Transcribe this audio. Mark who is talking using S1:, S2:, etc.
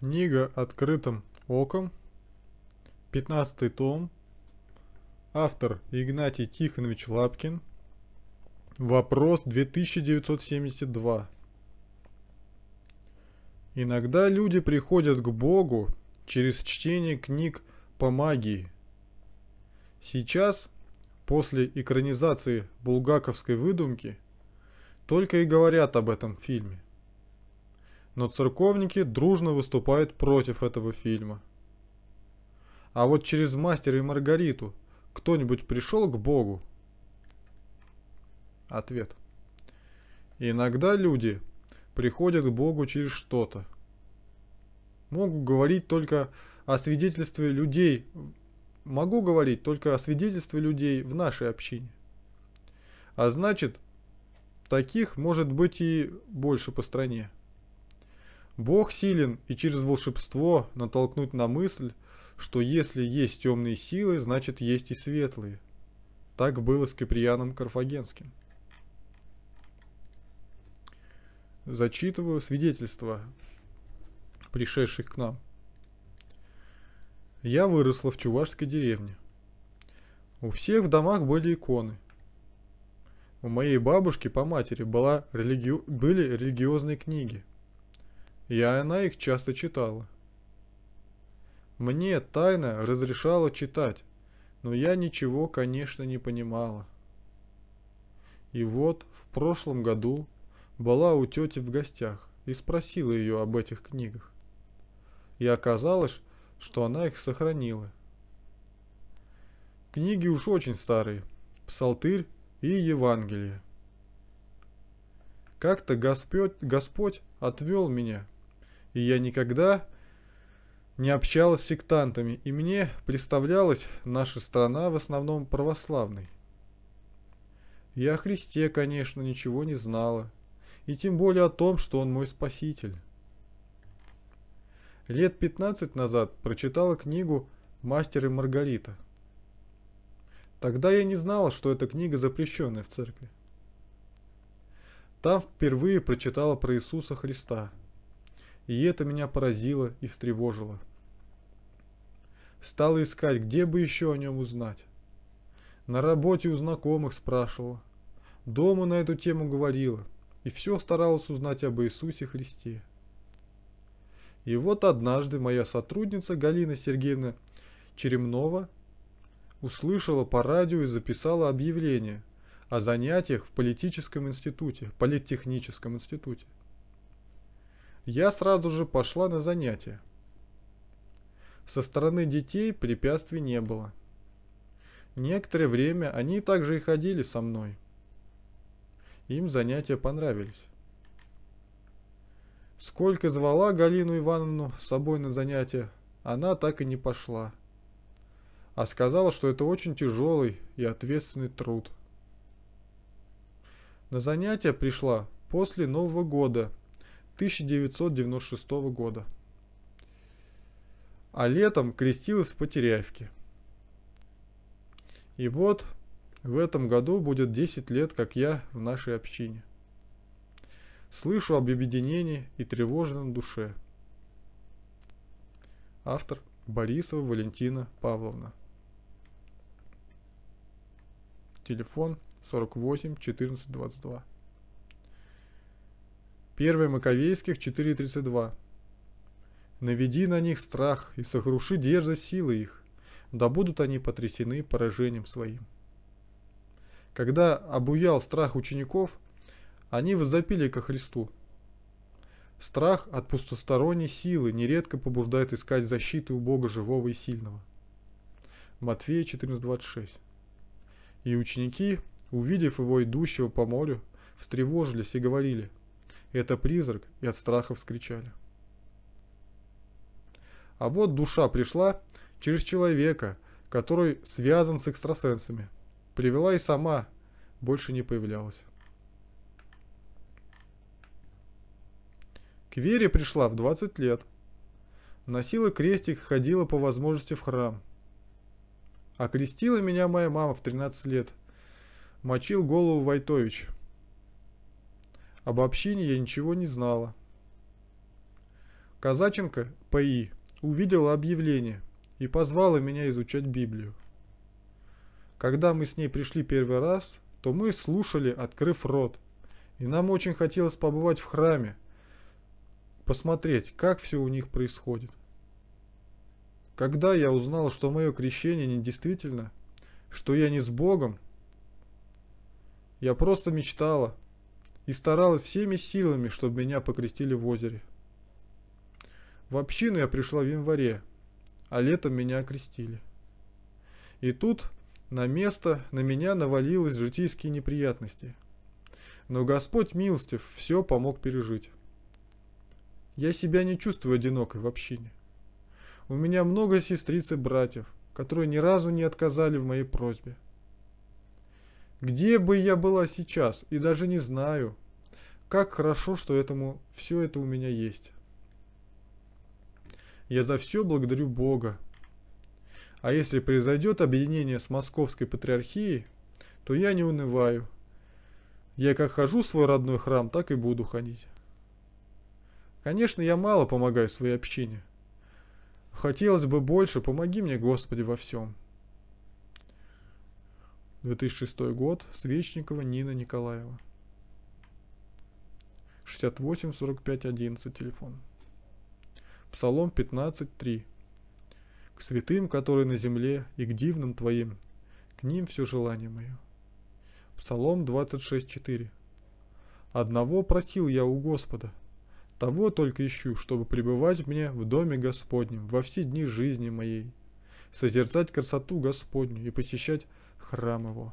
S1: Книга «Открытым оком», 15 том, автор Игнатий Тихонович Лапкин, вопрос 2972. Иногда люди приходят к Богу через чтение книг по магии. Сейчас, после экранизации булгаковской выдумки, только и говорят об этом фильме – но церковники дружно выступают против этого фильма. А вот через «Мастера и Маргариту» кто-нибудь пришел к Богу? Ответ. Иногда люди приходят к Богу через что-то. Могу говорить только о свидетельстве людей, могу говорить только о свидетельстве людей в нашей общине. А значит, таких может быть и больше по стране. Бог силен и через волшебство натолкнуть на мысль, что если есть темные силы, значит есть и светлые. Так было с Киприяном Карфагенским. Зачитываю свидетельства, пришедших к нам. Я выросла в чувашской деревне. У всех в домах были иконы. У моей бабушки по матери была религи... были религиозные книги – и она их часто читала. Мне тайно разрешала читать, но я ничего, конечно, не понимала. И вот в прошлом году была у тети в гостях и спросила ее об этих книгах. И оказалось, что она их сохранила. Книги уж очень старые, Псалтырь и Евангелие. Как-то Господь, Господь отвел меня и я никогда не общалась с сектантами, и мне представлялась наша страна в основном православной. Я о Христе, конечно, ничего не знала, и тем более о том, что Он мой Спаситель. Лет 15 назад прочитала книгу «Мастер и Маргарита». Тогда я не знала, что эта книга запрещенная в церкви. Там впервые прочитала про Иисуса Христа – и это меня поразило и встревожило. Стала искать, где бы еще о нем узнать. На работе у знакомых спрашивала. Дома на эту тему говорила. И все старалась узнать об Иисусе Христе. И вот однажды моя сотрудница Галина Сергеевна Черемнова услышала по радио и записала объявление о занятиях в политическом институте, политтехническом институте. Я сразу же пошла на занятия. Со стороны детей препятствий не было. Некоторое время они также и ходили со мной. Им занятия понравились. Сколько звала Галину Ивановну с собой на занятия, она так и не пошла. А сказала, что это очень тяжелый и ответственный труд. На занятия пришла после Нового года 1996 года. А летом крестилась в Потеряевке. И вот в этом году будет 10 лет, как я в нашей общине. Слышу об объединении и тревожно душе. Автор Борисова Валентина Павловна. Телефон 48 14 22. 1 Маковейских 4.32. «Наведи на них страх и сокруши дерзость силы их, да будут они потрясены поражением своим». Когда обуял страх учеников, они возопили ко Христу. Страх от пустосторонней силы нередко побуждает искать защиты у Бога живого и сильного. Матфея 14.26 И ученики, увидев его идущего по морю, встревожились и говорили – это призрак, и от страха вскричали. А вот душа пришла через человека, который связан с экстрасенсами. Привела и сама, больше не появлялась. К Вере пришла в 20 лет. Носила крестик, ходила по возможности в храм. Окрестила меня моя мама в 13 лет. Мочил голову Войтович. Об общине я ничего не знала. Казаченко П.И. увидела объявление и позвала меня изучать Библию. Когда мы с ней пришли первый раз, то мы слушали, открыв рот. И нам очень хотелось побывать в храме, посмотреть, как все у них происходит. Когда я узнал, что мое крещение не действительно, что я не с Богом, я просто мечтала, и старалась всеми силами, чтобы меня покрестили в озере. В общину я пришла в январе, а летом меня окрестили. И тут на место на меня навалились житейские неприятности. Но Господь милостив все помог пережить. Я себя не чувствую одинокой в общине. У меня много сестриц и братьев, которые ни разу не отказали в моей просьбе. Где бы я была сейчас? И даже не знаю. Как хорошо, что этому все это у меня есть. Я за все благодарю Бога. А если произойдет объединение с Московской Патриархией, то я не унываю. Я как хожу в свой родной храм, так и буду ходить. Конечно, я мало помогаю своей общине. Хотелось бы больше, помоги мне, Господи, во всем. 2006 год. Свечникова Нина Николаева. 68 45 11 телефон. Псалом 15 3. К святым, которые на земле, и к дивным твоим, к ним все желание мое. Псалом 26 4. Одного просил я у Господа, того только ищу, чтобы пребывать мне в доме Господнем во все дни жизни моей, созерцать красоту Господню и посещать храм его.